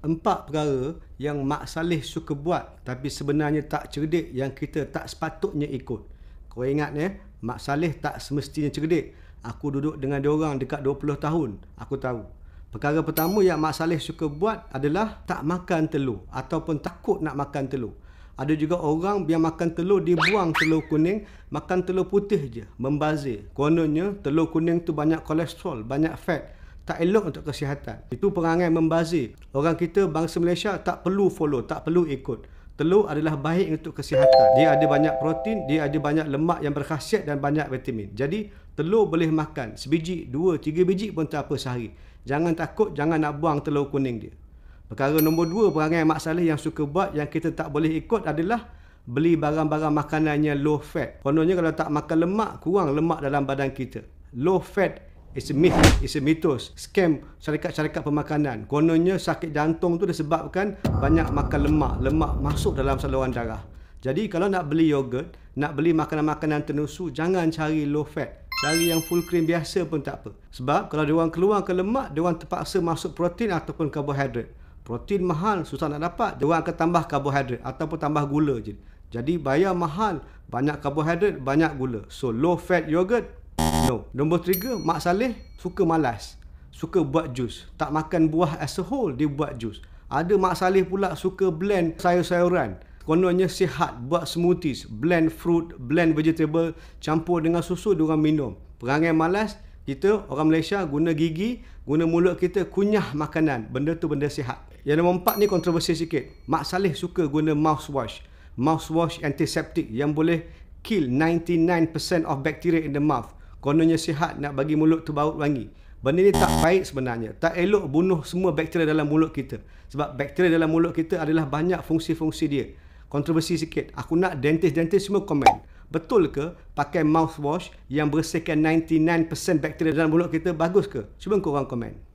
empat perkara yang Mak Saleh suka buat tapi sebenarnya tak cerdik yang kita tak sepatutnya ikut. Kau ingat ya, Mak Saleh tak semestinya cerdik. Aku duduk dengan dia orang dekat 20 tahun, aku tahu. Perkara pertama yang Mak Saleh suka buat adalah tak makan telur ataupun takut nak makan telur. Ada juga orang biar makan telur dia buang telur kuning, makan telur putih je, membazir. Kononnya telur kuning tu banyak kolesterol, banyak fat tak elok untuk kesihatan. Itu perangai membazir. Orang kita bangsa Malaysia tak perlu follow, tak perlu ikut. Telur adalah baik untuk kesihatan. Dia ada banyak protein, dia ada banyak lemak yang berkhasiat dan banyak vitamin. Jadi, telur boleh makan sebiji, dua, tiga biji pun tak apa sehari. Jangan takut, jangan nak buang telur kuning dia. Perkara nombor dua perangai Mak Saleh yang suka buat yang kita tak boleh ikut adalah beli barang-barang makanannya low fat. Kononnya kalau tak makan lemak, kurang lemak dalam badan kita. Low fat It's a myth, it's a mitos. Scam syarikat-syarikat pemakanan. Kononnya sakit jantung tu disebabkan banyak makan lemak. Lemak masuk dalam saluran darah. Jadi kalau nak beli yogurt, nak beli makanan-makanan tenusu, jangan cari low fat. Cari yang full cream biasa pun tak apa. Sebab kalau dia orang keluar ke lemak, dia orang terpaksa masuk protein ataupun karbohidrat. Protein mahal, susah nak dapat. Dia orang akan tambah karbohidrat ataupun tambah gula je. Jadi bayar mahal, banyak karbohidrat, banyak gula. So low fat yogurt, No. Nombor tiga, Mak Saleh suka malas. Suka buat jus. Tak makan buah as a whole, dia buat jus. Ada Mak Saleh pula suka blend sayur-sayuran. Kononnya sihat, buat smoothies, blend fruit, blend vegetable, campur dengan susu, dia orang minum. Perangai malas, kita orang Malaysia guna gigi, guna mulut kita kunyah makanan. Benda tu benda sihat. Yang nombor empat ni kontroversi sikit. Mak Saleh suka guna mouthwash. Mouthwash antiseptik yang boleh kill 99% of bacteria in the mouth. Kononnya sihat nak bagi mulut tu bau wangi. Benda ni tak baik sebenarnya. Tak elok bunuh semua bakteria dalam mulut kita. Sebab bakteria dalam mulut kita adalah banyak fungsi-fungsi dia. Kontroversi sikit. Aku nak dentist-dentist semua komen. Betul ke pakai mouthwash yang bersihkan 99% bakteria dalam mulut kita bagus ke? Cuba kau orang komen.